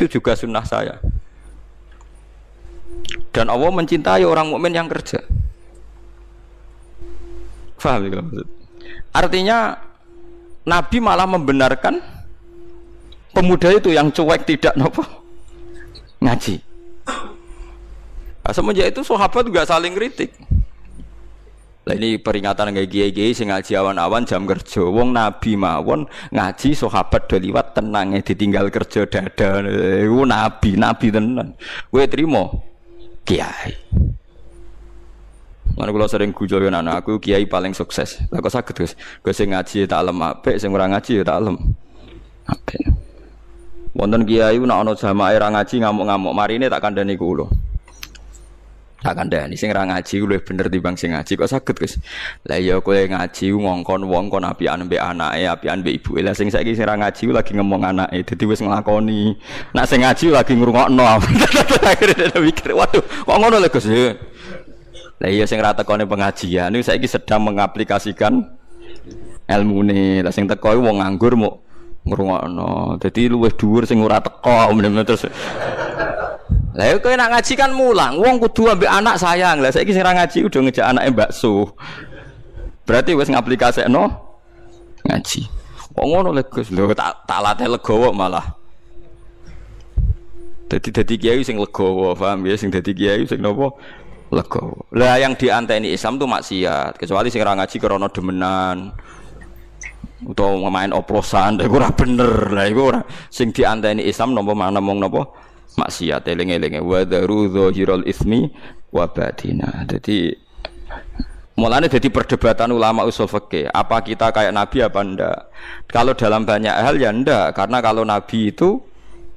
Itu juga sunnah saya. Dan Allah mencintai orang mukmin yang kerja. Faham ya maksud? Artinya Nabi malah membenarkan pemuda itu yang cuek tidak nopo ngaji. Nah, semenjak itu sahabat juga saling kritik. Lah ini peringatan nggih kiai-kiai sing ngaji awan-awan jam kerja. Wong nabi mawon ngaji sahabat do liwat tenange eh, ditinggal kerja dadan. Iku eh, oh, nabi, nabi tenan. Kowe trimo kiai. Mana kalau sering gujo anak aku kiai paling sukses. Lah kok saged Gus? Gus sing ngaji tak lem apik, sing ora ngaji tak lem. Apik. Wonten kiai nak ana jamaah ngaji ngamuk-ngamuk marine tak kandhani kula. Tak kandhani sing ra ngaji luwih bener timbang sing ngaji kok saged, Gus. Lah ya kowe ngaji ngongkon wong kon apian mbek anake, apian mbek ibuke. Lah sing saiki sing ra ngaji lagi ngomong anake, dadi wis nglakoni. Nak sing ngaji lagi ngrungokno. Akhire mikir, waduh, kok ngono lho, Gus. Lah iya sing ra tekone pengajian niku saiki sedang mengaplikasikan ilmu ne. Lah sing teko wong nganggur mok ngrungokno. Dadi luwih dhuwur sing ora teko, terus Lah ya kowe nak ngaji kan mulang, wong kudu ambek anak sayang. Lah saiki sing ngaji udah ngejak anaknya bakso Su. Berarti wis ngaplikasekno ngaji. Kok ngono lho Gus? Lho tak tak latih legowo malah. Dadi dadi kiai sing legowo, paham ya sing dadi kiai sing nopo? Legowo. Lah yang dianteni Islam tuh maksiat, kecuali sing ra ngaji karena demenan. Atau main oplosan, lha ora bener. Lah iku sing dianteni Islam nopo mana mong nopo? maksiat eling eling wa daru zahiral ismi wa batina. Jadi Mulanya jadi perdebatan ulama usul fakih apa kita kayak nabi apa ndak? Kalau dalam banyak hal ya ndak, karena kalau nabi itu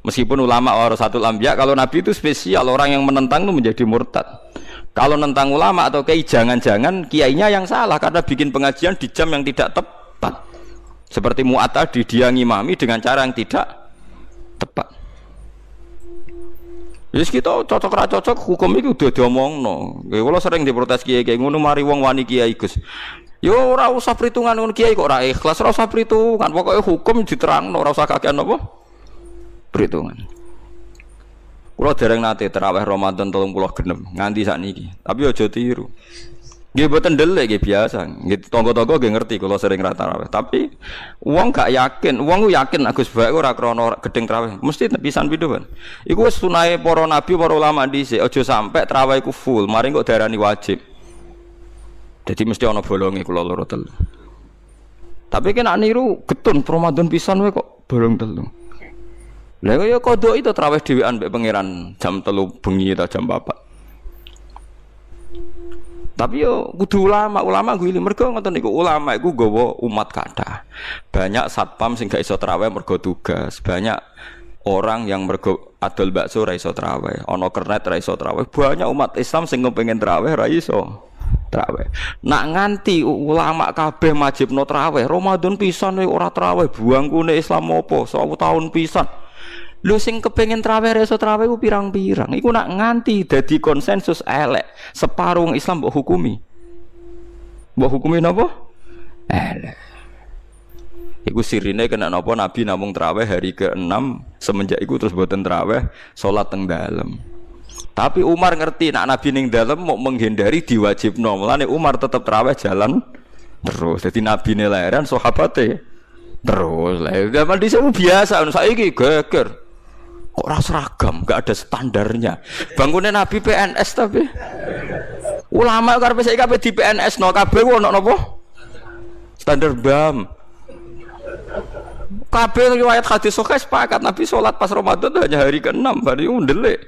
meskipun ulama orang satu lambia, kalau nabi itu spesial orang yang menentang itu menjadi murtad. Kalau nentang ulama atau kiai jangan-jangan kiainya yang salah karena bikin pengajian di jam yang tidak tepat. Seperti muat tadi dia ngimami dengan cara yang tidak tepat. Wis kita cocok cocok hukum iki udah diomongno. Nggih kula sering diprotes kiai-kiai ngono mari wong wani kiai Gus. Yo ora usah perhitungan ngono kiai kok ora ikhlas ora usah perhitungan pokoke hukum diterangno ora usah kakean apa? Perhitungan. Kula dereng nate terawih Ramadan 36 nganti sakniki. Tapi aja tiru. Gue boten delik nggih biasa. Nggih tonggo-tonggo nggih ngerti kalau sering rata-rawe. Tapi uang gak yakin, uang gue yakin Agus Baik Ura krana gedeng rawe. Mesti san kan. Iku sunai poro poro nabi, lama di sini. Ojo sampai rawe ku full, mari kok ini wajib. Jadi mesti ono bolongi kalau lo telu. Tapi kena niru ketun promadon pisan gue kok bolong telu. Lego ya kodok itu tarawih dhewean mbek pangeran jam telu bengi atau jam 4. Tapi yo kudu ulama, ulama gue ini mereka ngotot niku ulama, gue gowo umat kada. Banyak satpam sehingga iso traweh mereka tugas. Banyak orang yang mereka adol bakso ra raiso teraweh. Ono kernet iso traweh. Banyak umat Islam sehingga pengen traweh, ra iso traweh. Nak nganti ulama kabeh majib no teraweh. Ramadan pisan nih ora traweh, buang ku gue Islam opo. Sawu taun pisan. Lu sing kepengen trawe reso trawe ku pirang-pirang. Iku nak nganti jadi konsensus elek. Separuh Islam mbok hukumi. Mbok hukumi nopo? Elek. Iku sirine kena nopo Nabi namung trawe hari ke-6 semenjak iku terus boten trawe sholat teng dalem. Tapi Umar ngerti nak Nabi ning dalem mau menghindari nol, Mulane Umar tetap trawe jalan terus. Jadi Nabi ini lahiran sahabate terus. Lah di sini biasa, saya geger kok ras ragam, nggak ada standarnya bangunnya nabi PNS tapi ulama karena saya kabeh di PNS no kabeh no nopo standar bam kabeh riwayat hadis sokhe sepakat nabi sholat pas Ramadan hanya hari ke enam hari undele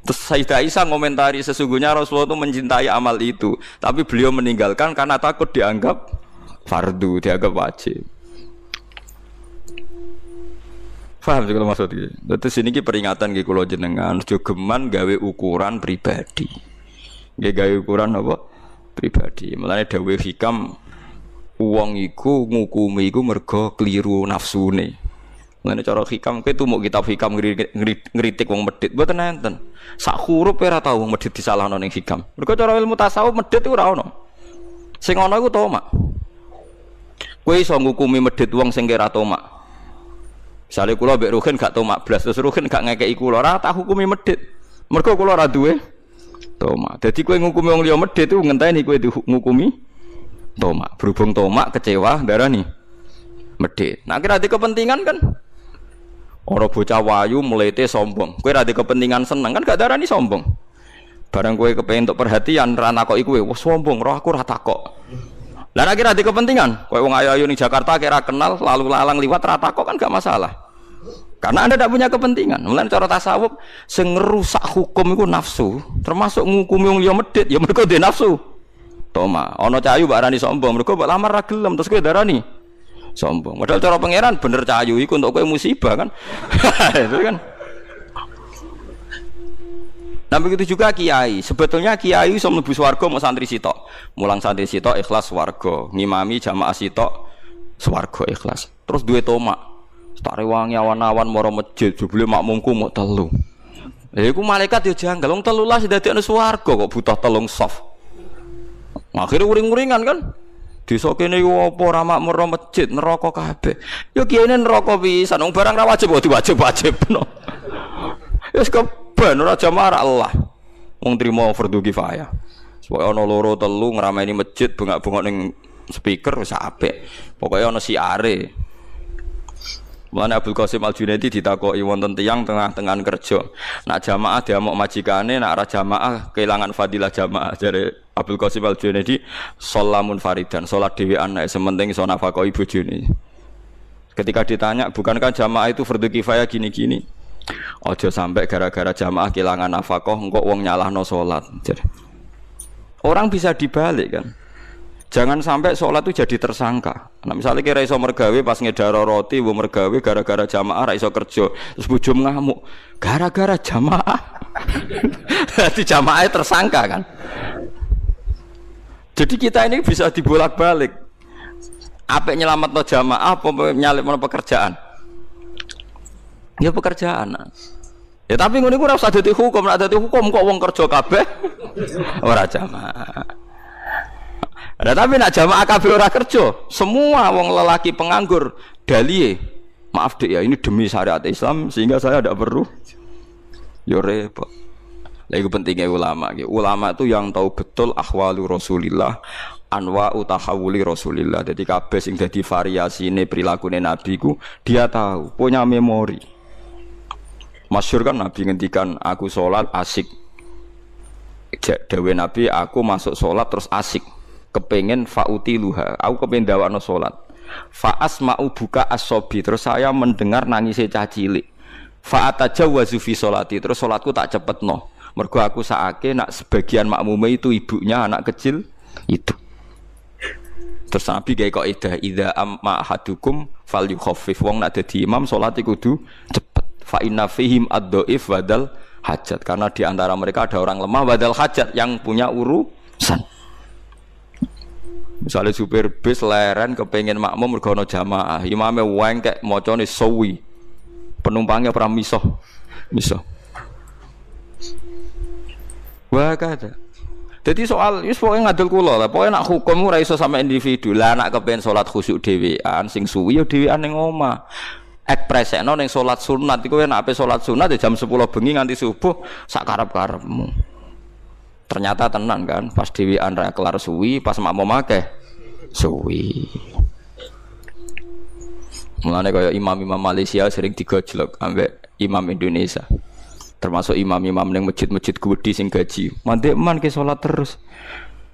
Terus Sayyidah Aisyah komentari sesungguhnya Rasulullah itu mencintai amal itu tapi beliau meninggalkan karena takut dianggap fardu dianggap wajib Faham sih kalau maksudnya. Tapi sini nah, ki peringatan ki kalau jenengan jogeman gawe ukuran pribadi. Gak gawe ukuran apa? Pribadi. Mulane dawe hikam uang iku ngukumi iku mergo keliru nafsune. Mulane cara hikam tuh mau kita hikam ngeritik uang medit mboten nenten. Sak huruf ora tau uang medit disalah noning hikam. Mergo cara ilmu tasawuf medit ora ono. Sing ana iku mak. Kue iso ngukumi medit uang sing kira mak. Misalnya kula bek ruhin gak tomak makblas, terus ruhin gak ngekek iku lo rata hukumi medit. Mereka kulo raduwe tomak. Jadi kue ngukumi orang liom medit itu ngentai nih kue ngukumi toma. Berhubung tomak, kecewa darani, nih medit. Nah kira kepentingan kan? Orang bocah wayu melete sombong. Kue ada kepentingan seneng kan gak darani sombong. Barang kue kepengen untuk perhatian rana kok iku, wah sombong, roh aku rata kok. Lah nek kira kepentingan, kowe wong ayu-ayu ning Jakarta kira kenal lalu lalang liwat rata kok kan gak masalah. Karena Anda tidak punya kepentingan. Mulai cara tasawuf sing rusak hukum itu nafsu, termasuk ngukumi wong liya medhit ya mergo dhe nafsu. Toma, ana cayu mbak Rani sombong, mergo mbak lamar ra gelem terus kowe darani sombong. Padahal cara pangeran bener cayu iku untuk kowe musibah kan. itu kan. Nah begitu juga kiai. Sebetulnya kiai iso mlebu swarga mau santri sitok. Mulang santri sitok ikhlas swarga, ngimami jamaah sitok swarga ikhlas. Terus duwe tomak. Tak rewangi awan-awan moro masjid, jebule makmumku mau telu. Lha iku malaikat yo janggal wong telu lah ada swarga kok butuh telung soft. Akhirnya uring-uringan kan. Desa kene yo apa ora makmur masjid neraka kabeh. ya kiai neraka pisan wong barang ra wajib kok diwajib-wajibno. Ya, ke keban ora jamaah Allah. Wong trimo fardu kifayah. Supaya ana loro telu ngrameni masjid bengak-bengok ning speaker wis apik. Pokoke ana siare. Mulane Abdul Qasim Al Junaidi ditakoki wonten tiang tengah-tengah kerja. Nak jamaah diamuk majikane, nak ora jamaah kehilangan fadilah jamaah. jadi Abdul Qasim Al Junaidi Salamun faridan, salat dhewean nek sementing iso nafkahi bojone. Ketika ditanya, bukankah jamaah itu fardu kifayah gini-gini? Ojo sampai gara-gara jamaah kehilangan nafkah engkau wong no salat. Jadi orang bisa dibalik kan. Jangan sampai sholat itu jadi tersangka. Nah, misalnya kira iso mergawe pas ngedaro roti, bu mergawe gara-gara jamaah, ra iso kerja, terus bujum ngamuk, gara-gara jamaah. Jadi jamaah tersangka kan. Jadi kita ini bisa dibolak-balik. Apa nyelamat no jamaah, apa nyalip no pekerjaan. Ya pekerjaan. Ya tapi ngono iku ora usah dadi hukum, nek dadi hukum kok wong kerja kabeh ora jamaah. Nah, tapi nak jamaah kabeh ora kerja, semua wong lelaki penganggur dalih Maaf Dek ya, ini demi syariat Islam sehingga saya tidak perlu. Yo repot. lagi pentingnya ulama. Ulama itu yang tahu betul ahwalu Rasulillah, anwa utahawuli Rasulillah. Jadi kabeh sing dadi ini perilaku Nabi ku dia tahu, punya memori. Masyur kan Nabi ngendikan aku sholat asik. Dewi Nabi aku masuk sholat terus asik. Kepengen fauti luha. Aku kepengen no sholat. Faas mau buka asobi terus saya mendengar nangis cah cilik. Faat aja wazufi sholati terus sholatku tak cepet no. Mergo aku saake nak sebagian makmume itu ibunya anak kecil itu. Terus Nabi kayak kok ida ida amma hadukum fal yukhafif wong nak jadi imam solatiku kudu cepet fa inna fihim ad-dhaif badal hajat karena di antara mereka ada orang lemah badal hajat yang punya urusan misalnya supir bis leren kepengen makmum mergono jamaah imamnya wengkek mocone sowi penumpangnya pernah misoh misoh wah kata jadi soal itu pokoknya ngadil kulo lah pokoknya nak hukum ora iso sama individu lah nak kepengen sholat khusyuk dewean sing suwi ya dewean yang oma ekspresekno ning salat sunat iku nek ape salat sunat ya jam sepuluh bengi nganti subuh sakarap karep-karepmu. Ternyata tenan kan, pas Dewi Andra kelar suwi, pas mau make suwi. Mulane kaya imam-imam Malaysia sering digojlok ambek imam Indonesia. Termasuk imam-imam ning masjid-masjid gede sing gaji. Mandek man ke sholat terus.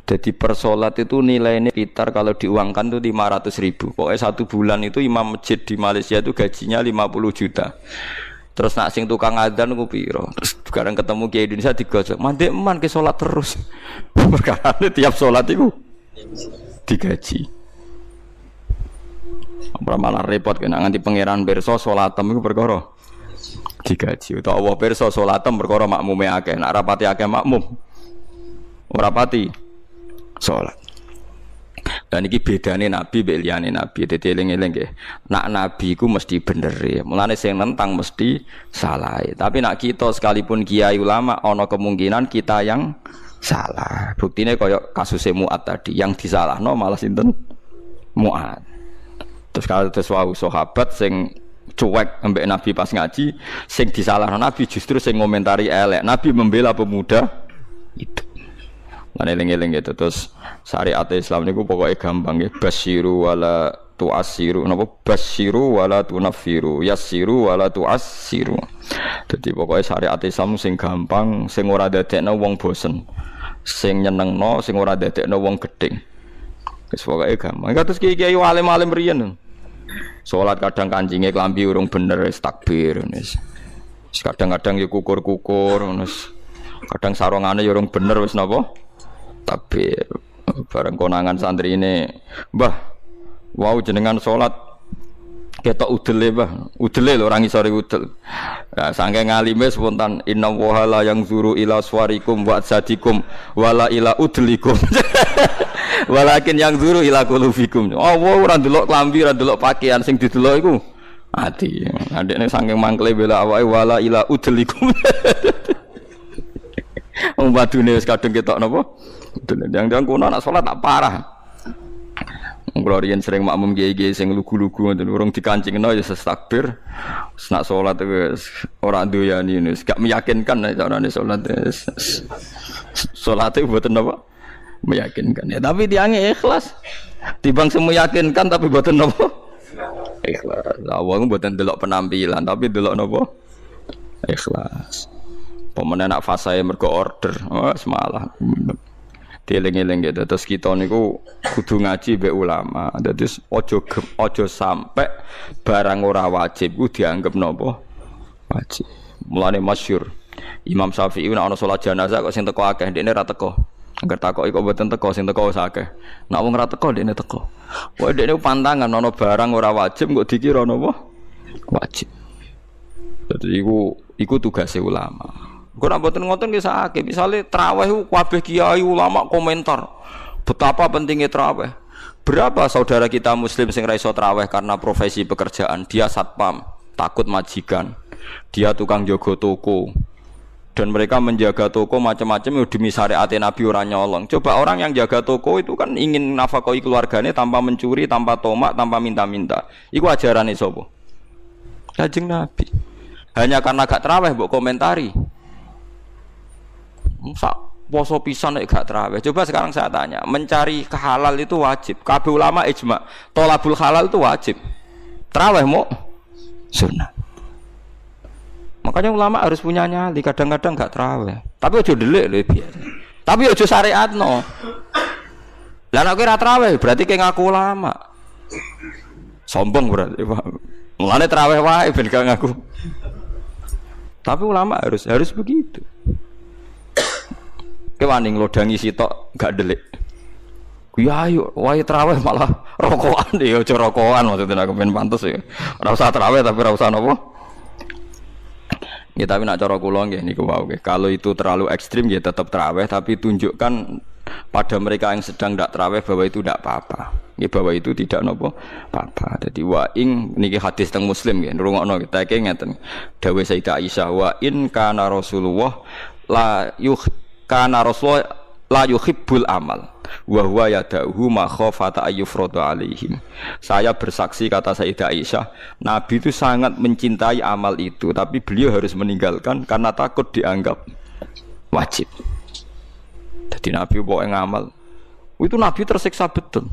Jadi persolat itu nilainya sekitar kalau diuangkan tuh 500 ribu. Pokoknya satu bulan itu imam masjid di Malaysia itu gajinya 50 juta. Terus nak sing tukang adzan ku piro? Terus sekarang ketemu kiai Indonesia digojok. Mandek man ke sholat terus. Perkara tiap sholat itu digaji. Ora malah repot kena nganti pangeran sholat temu iku perkara digaji utawa Allah pirsa salatem perkara makmume akeh nak rapati akeh makmum rapati sholat dan ini bedane nabi mbek nabi dadi eling-eling nggih nak nabi ku mesti bener ya mulane sing nentang mesti salah tapi nak kita sekalipun kiai ulama ono kemungkinan kita yang salah buktinya koyok kasus muat tadi yang disalah no malah sinten muat terus kalau terus wau sahabat sing cuek ambek nabi pas ngaji sing disalah nabi justru sing ngomentari elek nabi membela pemuda itu Lan eling-eling gitu terus syariat Islam ini gue pokoknya gampang ya basiru wala tu asiru nopo basiru wala tu ya yasiru wala tu asiru. Jadi pokoknya syariat Islam sing gampang sing ora detek dadekno wong bosen. Sing nyeneng no sing ora detek dadekno wong gedeng. terus pokoknya gampang. terus kiai-kiai alim-alim rian sholat kadang kancingnya klambi urung bener takbir nes, Kadang-kadang ya kukur-kukur nes, Kadang sarongannya ya urung bener wis nopo, tapi bareng konangan santri ini bah wow jenengan sholat ketok ya bah udel lho orang isori udel nah, sangke ngalime spontan inna wahala yang zuru ila suarikum wa zadikum wala ila udelikum walakin yang zuru ila kulufikum oh wow ora delok klambi ora delok pakaian sing didelok iku ati ini sangking mangkle bela awake wala ila udelikum Wong dunia wis kita ketok Betul. Yang jangan kuno nak sholat tak parah. Kalau sering makmum gigi sing lugu-lugu dan urung dikancing no ya sesakbir. Senak sholat orang doyan ini, gak meyakinkan nih cara nih sholat. Sholat itu buatan apa? Meyakinkan ya. Tapi tiangnya ikhlas. Tibang semua meyakinkan tapi buatan apa? Ikhlas. Awang buatan delok penampilan tapi delok apa? Ikhlas. Pemenang nak fasa yang order, oh semalah. dieling-elinge dados kita niku kudu ngaji mbek ulama dadi ojo-ojo sampe barang ora wajib ku dianggep napa wajib mulane masyhur Imam Syafi'i nek ana salat jenazah kok sing teko akeh ndekne ora teko Enggak takok iku mboten teko sing teko wis akeh. Nek wong ora teko ndekne teko. Wah ndekne pantangan ana barang ora wajib kok dikira napa? Wajib. Dadi iku iku tugase ulama. Gue nak buatin ngoten kisah akeh. Misalnya teraweh wabeh kiai ulama komentar betapa pentingnya teraweh. Berapa saudara kita muslim sing raiso teraweh karena profesi pekerjaan dia satpam takut majikan dia tukang jogo toko dan mereka menjaga toko macam-macam ya demi syariat Nabi orang nyolong coba orang yang jaga toko itu kan ingin nafkahi keluarganya tanpa mencuri tanpa tomak tanpa minta-minta Iku ajaran sobo kajeng Nabi hanya karena gak teraweh buk komentari Sak poso pisan nek gak terawih. Coba sekarang saya tanya, mencari kehalal itu wajib. Kabeh ulama ijma, tolabul halal itu wajib. Terawih mau sunnah. Makanya ulama harus punya nyali, kadang-kadang gak terawih. Tapi aja delik lho biasa. Tapi aja syariat no. Lah nek ora terawih berarti kayak ngaku ulama. Sombong berarti, Pak. Mulane terawih wae ben gak ngaku. Tapi ulama harus harus begitu. Kewani nglodangi tok gak delik. Ya ayo, wae teraweh malah rokokan deh, iya, ojo rokokan maksudnya aku pengen pantas ya. Ora teraweh tapi ora usah napa. Ya tapi nak cara kula nggih niku wau Kalau itu terlalu ekstrim ya tetap teraweh, tapi tunjukkan pada mereka yang sedang tidak teraweh bahwa itu tidak apa-apa. Ya bahwa itu tidak nopo apa-apa. Jadi wa ing niki hadis teng Muslim ya ngrungokno kita iki ngeten. Dawuh Sayyidah Aisyah wa in kana Rasulullah la yuh karena Rasulullah la yuhibbul amal wa huwa yadahu ma khafata frodo alaihim. Saya bersaksi kata Sayyidah Aisyah, Nabi itu sangat mencintai amal itu, tapi beliau harus meninggalkan karena takut dianggap wajib. Jadi Nabi yang ngamal. Itu Nabi tersiksa betul.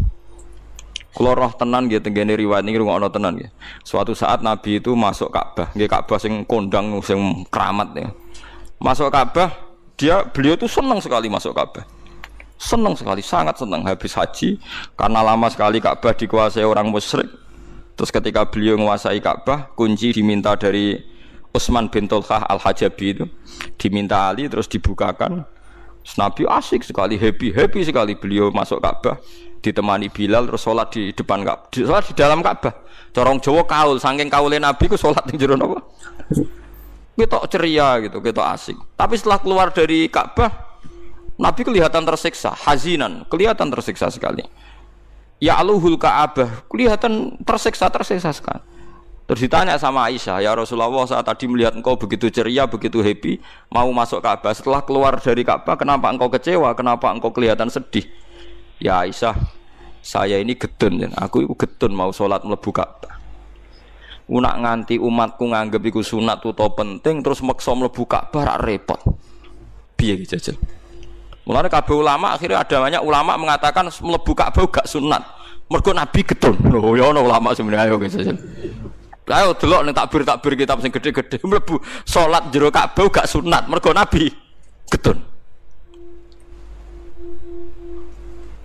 Kalau roh tenan gitu, gini riwayat ini rumah tenan gitu. Suatu saat Nabi itu masuk Ka'bah, gitu Ka'bah sing kondang, sing keramat nih. Ya. Masuk Ka'bah, dia beliau itu senang sekali masuk Ka'bah senang sekali sangat senang habis haji karena lama sekali Ka'bah dikuasai orang musyrik terus ketika beliau menguasai Ka'bah kunci diminta dari Utsman bin Tulkah al-Hajabi itu diminta Ali terus dibukakan Nabi asik sekali happy happy sekali beliau masuk Ka'bah ditemani Bilal terus sholat di depan Ka'bah sholat di dalam Ka'bah corong Jawa kaul saking kaulin Nabi ku sholat di jero apa kita ceria gitu, kita asik. Tapi setelah keluar dari Ka'bah, Nabi kelihatan tersiksa, hazinan, kelihatan tersiksa sekali. Ya aluhul Ka'bah, kelihatan tersiksa, tersiksa sekali. Terus ditanya sama Aisyah, ya Rasulullah saat tadi melihat engkau begitu ceria, begitu happy, mau masuk Ka'bah. Setelah keluar dari Ka'bah, kenapa engkau kecewa? Kenapa engkau kelihatan sedih? Ya Aisyah, saya ini getun, aku itu getun mau sholat melebu Ka'bah. Unak nganti umatku nganggep iku sunat to penting terus meksa mlebu Ka'bah rak repot. Piye iki jajal? Mulane kabeh ulama akhirnya ada banyak ulama mengatakan mlebu Ka'bah gak sunat. Mergo Nabi ketun oh ya ana ulama sebenarnya ayo jajal. Ayo delok ning takbir-takbir kita sing gede-gede mlebu salat jero Ka'bah gak sunat mergo Nabi ketun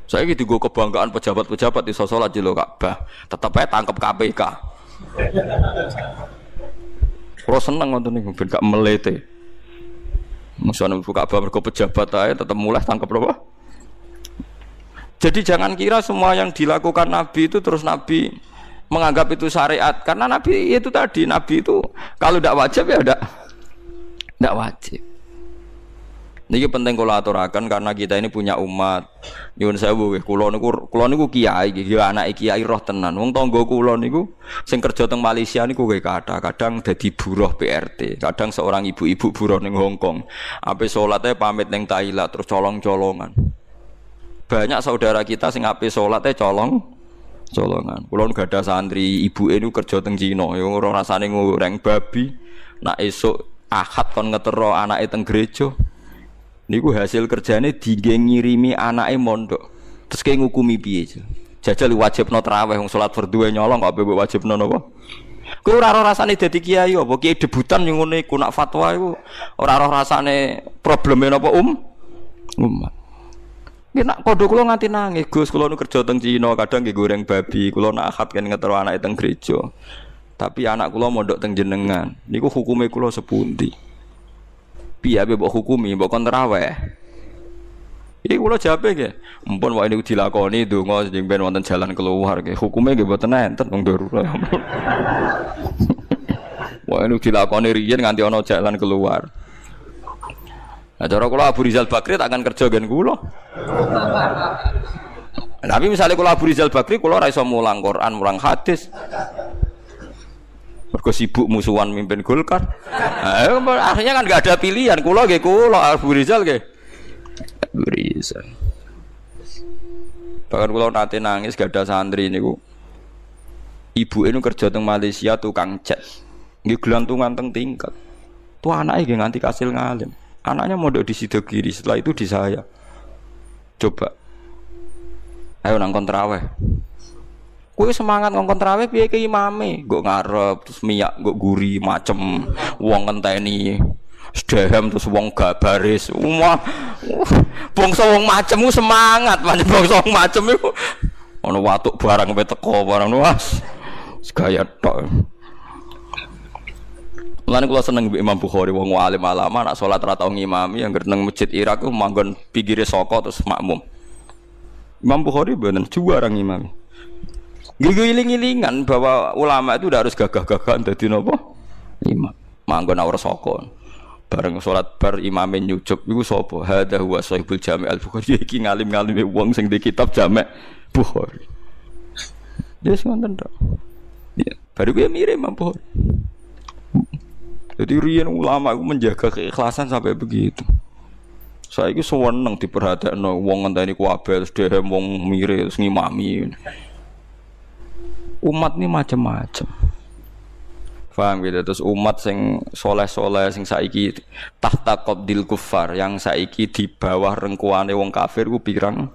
Saya gitu gue kebanggaan pejabat-pejabat di sosolat jilo Ka'bah, tetap aja tangkap KPK. Kalau seneng nonton nih, mungkin gak melete. Musuhan buka bab mergo pejabat aja tetap mulai tangkap berapa? Jadi jangan kira semua yang dilakukan Nabi itu terus Nabi menganggap itu syariat karena Nabi itu tadi Nabi itu kalau tidak wajib ya tidak tidak wajib Niki penting kalau aturakan karena kita ini punya umat. Nyuwun sewu nggih, kula niku kula niku kiai nggih, ya anak kiai roh tenan. Wong tangga kula niku sing kerja teng Malaysia niku nggih kata kadang dadi buruh PRT, kadang seorang ibu-ibu buruh ning Hong Kong. Ape salate pamit ning Thailand terus colong-colongan. Banyak saudara kita sing ape salate colong colongan. Kula gak ada santri, ibu niku kerja teng Cina, ya ora rasane ngoreng babi. Nak esuk ahad kon ngetero anake teng gereja niku hasil kerjanya dige ngirimi anake mondok terus kayak ngukumi piye jajal wajib no teraweh wong sholat fardhu nyolong kok bebek wajib no nopo Kau ora roh rasane dadi kiai apa kiai debutan yang ngene iku nak fatwa iku ora ora rasane probleme napa um umat Nggih nak kodok lo nganti nangis, Gus, kulo nu kerja teng Cina, kadang nggih goreng babi, Kulo nak akad kan ngetero anak teng gereja. Tapi anak kulo mondok teng jenengan. Niku hukume kula sepundi piye mbok hukumi mbok kon Ini iki kula ya, nggih mumpun wae niku dilakoni donga sing ben wonten jalan keluar nggih hukume nggih mboten enten wong darurat wae niku dilakoni riyen nganti ana jalan keluar Nah, cara kula Abu Rizal Bakri tak akan kerja gen kula. Tapi misalnya kula Abu Rizal Bakri kula ora iso mulang Quran, mulang hadis. Mergo sibuk musuhan mimpin Golkar. Eh, akhirnya kan gak ada pilihan. Kulo nggih kulo Abu Rizal nggih. Abu Rizal. Bahkan kulo nanti nangis gak ada santri niku. Ibu ini kerja teng Malaysia tukang cat. Nggih gelantungan teng tingkat. Tuh anaknya nggih nganti kasil ngalim. Anaknya mondok di sido kiri, setelah itu di saya. Coba. Ayo nang kontraweh. Kue semangat ngongkon terawih biaya ke imame, gue ngarep terus minyak gue gurih macem, uang ngenteni sedehem terus uang gak baris umah uh, bangsa uang macem gue semangat banyak bangsa uang macem itu. ana watuk barang gue teko barang luas segaya tok Lan kula seneng Imam Bukhari wong alim alama nak salat ra tau ngimami yang ya neng masjid Irak ku manggon pigiri soko terus makmum. Imam Bukhari bener juara ngimami iling gilingan bahwa ulama itu udah harus gagah-gagahan jadi nopo imam. Manggon nawar sokon. Bareng sholat bar imamin nyucup itu sopo. Hada huwa sahibul jami al bukhari. Iki ngalim ngalim uang sing di kitab jamek bukhari. Dia ya, sih nonton dong. Ya, baru gue mirip mampu. Jadi rian ulama itu menjaga keikhlasan sampai begitu. Saya itu seneng diperhatikan no, wong ini kuabel, sudah wong mirip ngimami umat ini macam-macam Faham gitu terus umat sing soleh-soleh sing saiki tahta qabdil kufar yang saiki di bawah rengkuane wong kafir gue pirang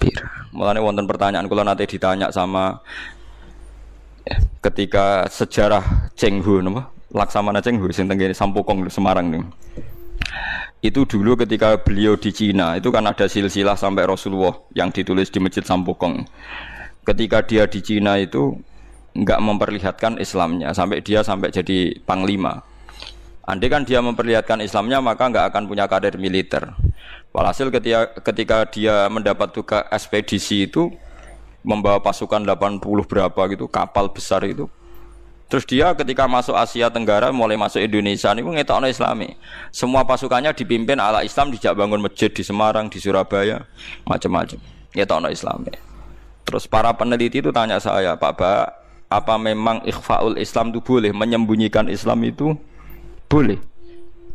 pirang. Mulane wonten pertanyaan Kalo nanti ditanya sama ya, ketika sejarah Cenghu nama Laksamana Cenghu sing tenggene Sampokong Semarang nih. Itu dulu ketika beliau di Cina itu kan ada silsilah sampai Rasulullah yang ditulis di Masjid Sampokong ketika dia di Cina itu nggak memperlihatkan Islamnya sampai dia sampai jadi panglima. Andai kan dia memperlihatkan Islamnya maka nggak akan punya kader militer. Walhasil ketika, ketika dia mendapat tugas ekspedisi itu membawa pasukan 80 berapa gitu kapal besar itu Terus dia ketika masuk Asia Tenggara mulai masuk Indonesia ini ngetokno Islami. Semua pasukannya dipimpin ala Islam, dijak bangun masjid di Semarang, di Surabaya, macam-macam. Ngetokno Islami. Terus para peneliti itu tanya saya, Pak Ba, apa memang ikhfaul Islam itu boleh? Menyembunyikan Islam itu boleh.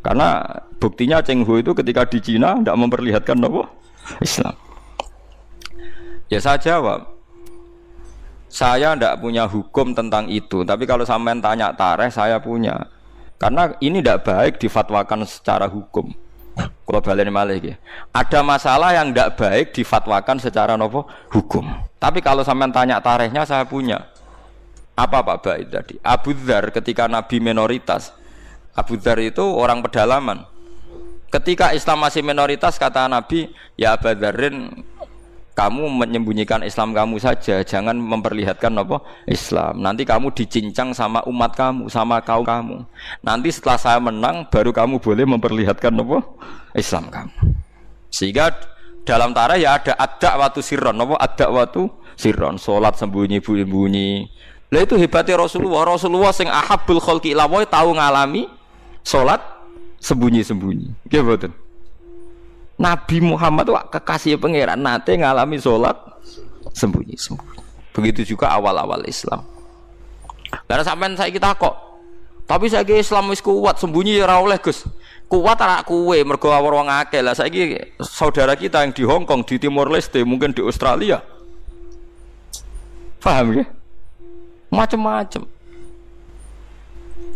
Karena buktinya Cheng Ho itu ketika di Cina tidak memperlihatkan nopo Islam. Ya saya jawab, saya tidak punya hukum tentang itu. Tapi kalau sampean tanya tareh, saya punya. Karena ini tidak baik difatwakan secara hukum. Kalau balik malah Ada masalah yang tidak baik difatwakan secara nopo hukum. Tapi kalau sampean tanya tarikhnya saya punya. Apa Pak Baik tadi? Abu Dhar ketika Nabi minoritas. Abu Dhar itu orang pedalaman. Ketika Islam masih minoritas kata Nabi, ya Abu Dharin kamu menyembunyikan Islam kamu saja, jangan memperlihatkan apa Islam. Nanti kamu dicincang sama umat kamu, sama kaum kamu. Nanti setelah saya menang, baru kamu boleh memperlihatkan apa Islam kamu. Sehingga dalam tarah ya ada ada waktu sirron apa ada waktu sirron solat sembunyi bunyi lah itu hebatnya Rasulullah Rasulullah sing ahabul kholki ilawoy tahu ngalami solat sembunyi-sembunyi nggih Nabi Muhammad wak kekasih pangeran nate ngalami solat sembunyi-sembunyi begitu juga awal-awal Islam karena sampai saya kita kok tapi kira Islam wis kuat, sembunyi ya oleh, Gus. Kuat anak kue, mergo awor wong akeh. Lah saiki saudara kita yang di Hong Kong, di Timor Leste, mungkin di Australia. Paham ya? Macam-macam.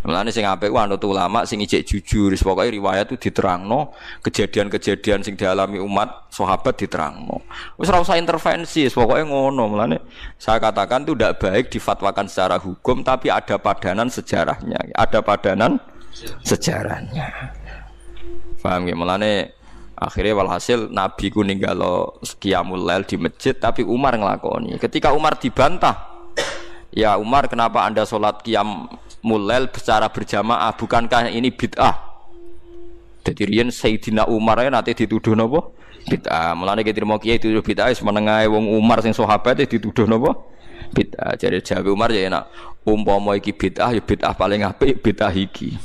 Mulane sing apik ku anut ulama sing ijek jujur, pokoke riwayat itu diterangno, kejadian-kejadian sing dialami umat sahabat diterangno. Wis ora usah intervensi, pokoke ngono. Mulane saya katakan itu tidak baik difatwakan secara hukum tapi ada padanan sejarahnya, ada padanan sejarahnya. Paham ya? Mulane akhirnya walhasil Nabi ku ninggalo kiamul lel di masjid tapi Umar ngelakoni. Ketika Umar dibantah, ya Umar kenapa anda sholat kiam mulel secara berjamaah bukankah ini bid'ah jadi rian Sayyidina Umar ya nanti dituduh nopo bid'ah Mulanya kita mau kiai dituduh bid'ah is menengai wong Umar sing sahabat e dituduh nopo bid'ah jadi jawi Umar ya enak umpama iki bid'ah ya bid'ah paling apik bid'ah iki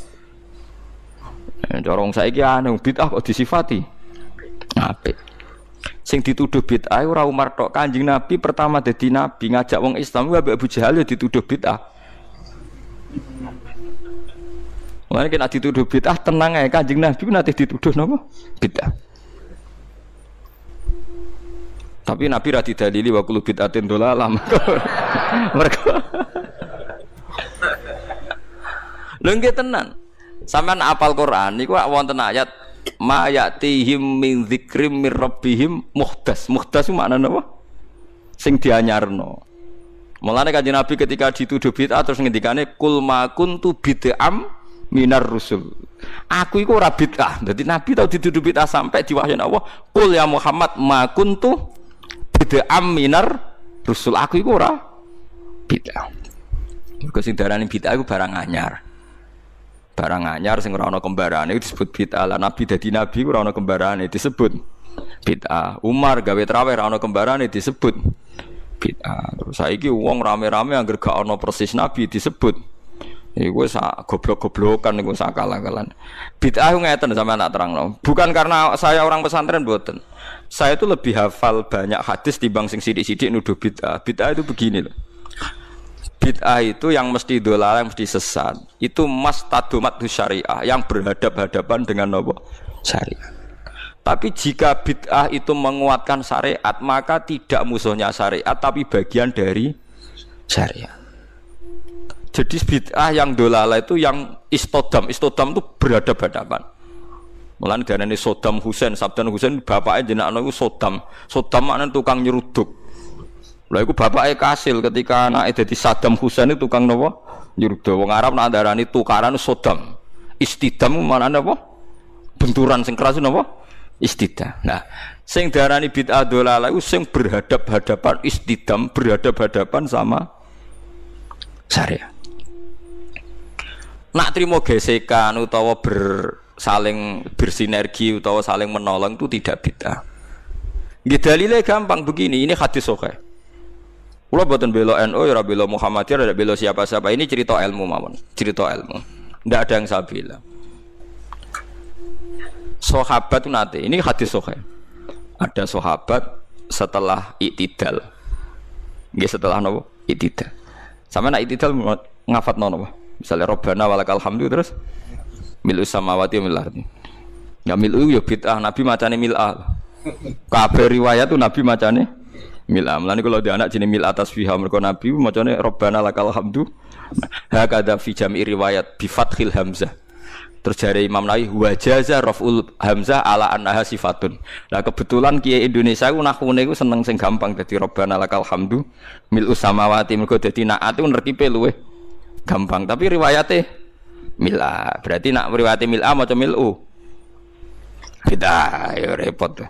eh, corong kia aneh bid'ah kok disifati apik sing dituduh bid'ah ora Umar tok Kanjeng Nabi pertama dadi nabi ngajak wong Islam kuwi Abu Jahal ya dituduh bid'ah Mulane kena dituduh bid'ah tenang ae Kanjeng Nabi nanti dituduh napa? Bid'ah. Tapi Nabi ra didalili wa kullu bid'atin dolalah. Mereka Lha nggih tenan. Sampeyan apal Quran niku wonten ayat ma ya'tihim min dzikrim mir rabbihim muhdas. Muhdas ku maknane apa? Sing dianyarno. Mulane kanjeng Nabi ketika dituduh bid'ah terus ngendikane kul ma kuntu bid'am minar rusul. Aku iku ora bid'ah. Dadi Nabi tau dituduh bid'ah sampai diwahyain Allah, Kul ya Muhammad ma kuntu bid'am minar rusul." Aku iku ora bid'ah. Mergo sing darani bid'ah iku barang anyar. Barang anyar sing ora ana kembarane disebut bid'ah. Lah Nabi dadi nabi ora ana kembarane disebut bid'ah. Umar gawe traweh ora ana kembarane disebut bid'ah. Terus saya saiki uang rame-rame anggere gak ana persis nabi disebut. Iku sak goblok-goblokan niku sak kalah-kalan. Bid'ah ngeten sampean terang terangno. Bukan karena saya orang pesantren buatan, Saya itu lebih hafal banyak hadis dibanding sing sidik-sidik nuduh bid'ah. Bid'ah itu begini loh. Bid'ah itu yang mesti dolala, yang mesti sesat. Itu mas tadumat syariah yang berhadap-hadapan dengan nopo syariah. Tapi jika bid'ah itu menguatkan syariat, maka tidak musuhnya syariat, tapi bagian dari syariat. Jadi bid'ah yang dolala itu yang istodam, istodam itu berada hadapan. Mulan karena ini Sodam Husain, Sabdan Husain bapaknya jenak itu Sodam, Sodam mana tukang nyeruduk. Lalu itu bapaknya kasil ketika anak jadi sadam Husain itu tukang nopo nyeruduk. Wong Arab nak darani tukaran Sodam, istidam mana nopo benturan sing keras nopo istidha. Nah, sing darani bid'ah dolala iku sing berhadap-hadapan istidham, berhadap-hadapan sama syariat. Nak terima gesekan utawa bersaling bersinergi utawa saling menolong itu tidak bid'ah. Nggih dalile gampang begini, ini hadis oke. Okay. Kula boten bela NU, ya bela Muhammadiyah, bela siapa-siapa. Ini cerita ilmu mawon, cerita ilmu. Ndak ada yang sabila sahabat nate ini hadis sahih ada sahabat setelah itidal nggih setelah nopo itidal sama nak itidal ngafat nopo misalnya robbana walakal hamdu terus milu samawati mil ardi ya milu ya bid'ah nabi macane mil'ah kabeh riwayat tu nabi macane mil'ah mlane kalau di anak jenis mil atas fiha mergo nabi macane robbana lakal hamdu hakadha fi jam'i riwayat bi fathil hamzah Terus jari Imam Nawawi wajaza raful hamzah ala Anha sifatun. Nah kebetulan kiai Indonesia ku nahwune ku seneng sing gampang dadi robbana lakal hamdu mil usamawati mergo dadi naat ku nerkipe luwe gampang tapi riwayate mila. Berarti nak riwayate mila maca milu. Kita ya repot.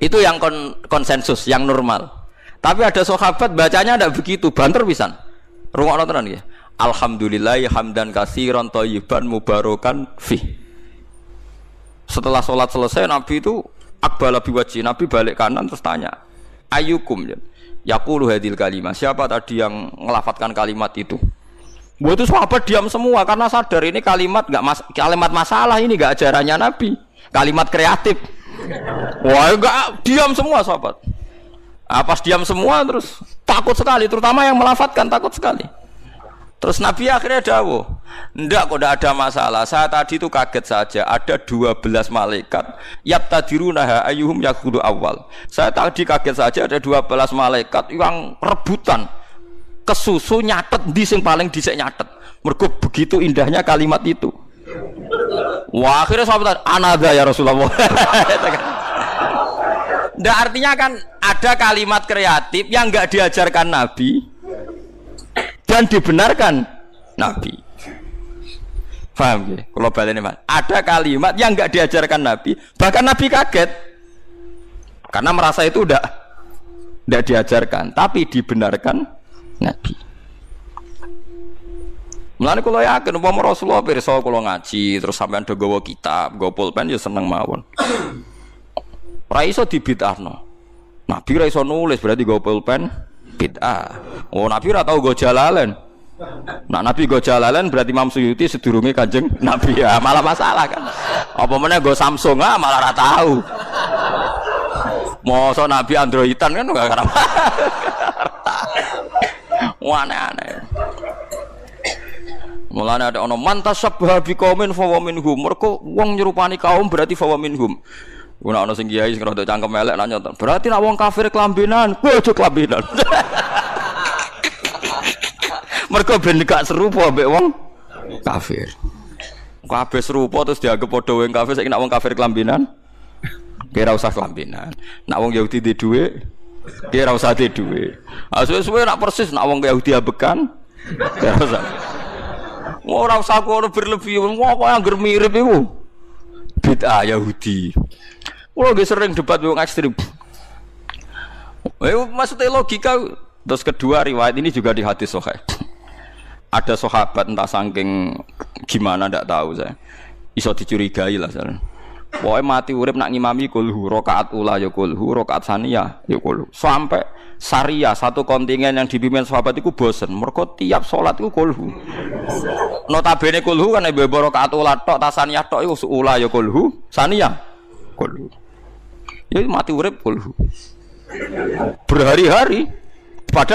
Itu yang kon konsensus, yang normal. Tapi ada sahabat bacanya ndak begitu, banter pisan. Rungokno tenan nggih. Alhamdulillah hamdan kasiran toyiban mubarokan fi. Setelah sholat selesai Nabi itu lebih wajib Nabi balik kanan terus tanya ayukum ya yakulu hadil kalimat siapa tadi yang ngelafatkan kalimat itu gue itu sahabat diam semua karena sadar ini kalimat nggak mas kalimat masalah ini nggak ajarannya Nabi kalimat kreatif wah nggak diam semua sahabat apa nah, diam semua terus takut sekali terutama yang melafatkan takut sekali Terus Nabi akhirnya dawuh, ndak kok ndak ada masalah. Saya tadi itu kaget saja, ada 12 malaikat yap tadirunaha ayuhum yakudu awal. Saya tadi kaget saja ada 12 malaikat yang rebutan kesusu nyatet di sing paling dhisik nyatet. Mergo begitu indahnya kalimat itu. Wah, akhirnya sahabat anada ya Rasulullah. Ndak artinya kan ada kalimat kreatif yang nggak diajarkan Nabi, dan dibenarkan Nabi. Faham ya? Kalau balik ini, ada kalimat yang nggak diajarkan Nabi, bahkan Nabi kaget karena merasa itu udah tidak diajarkan, tapi dibenarkan Nabi. Mulane kula yakin umpama Rasulullah pirsa kula ngaji terus sampean do gawa kitab, gawa pulpen ya seneng mawon. Ora iso Nabi ora nulis berarti gawa pulpen bid'ah. Oh Nabi ora tau go jalalan. Nah Nabi go jalalan berarti Imam Suyuti sedurunge Kanjeng Nabi ya malah masalah kan. Apa meneh go Samsung ah malah ora tau. Masa Nabi Androidan kan enggak karena Wah, aneh Mulane ada ono mantas sabha bi qaumin fa wa minhum. Mergo wong nyerupani kaum berarti fa wa minhum. Una ono sing kiai sing rodok cangkem elek nanya nyontok. Berarti nak wong kafir kelambinan, kowe aja kelambinan. Mergo ben gak serupa mbek wong kafir. Kabeh serupa terus dianggap padha wong kafir saiki nak wong kafir kelambinan. Kira usah kelambinan. Nak wong Yahudi di dhuwit, kira usah di dhuwit. asuwe nak persis nak wong Yahudi abekan. Kira usah. Ora usah kok berlebih, wong kok anggere mirip iku. Bid'ah Yahudi. Kulo gue sering debat wong ekstrim. Eh, maksudnya logika terus kedua riwayat ini juga di hadis sahih. Ada sahabat entah saking gimana ndak tahu saya. Iso dicurigai lah saya. mati urip nak ngimami kulhu rokaat ula ya kulhu rokaat sania ya kulhu sampai saria satu kontingen yang dibimbing sahabat itu bosen mereka tiap sholat itu kulhu notabene kulhu kan ibu ibu rokaat ula tok tasania tok itu ula ya kulhu sania kulhu Ya mati urip kul. Berhari-hari padahal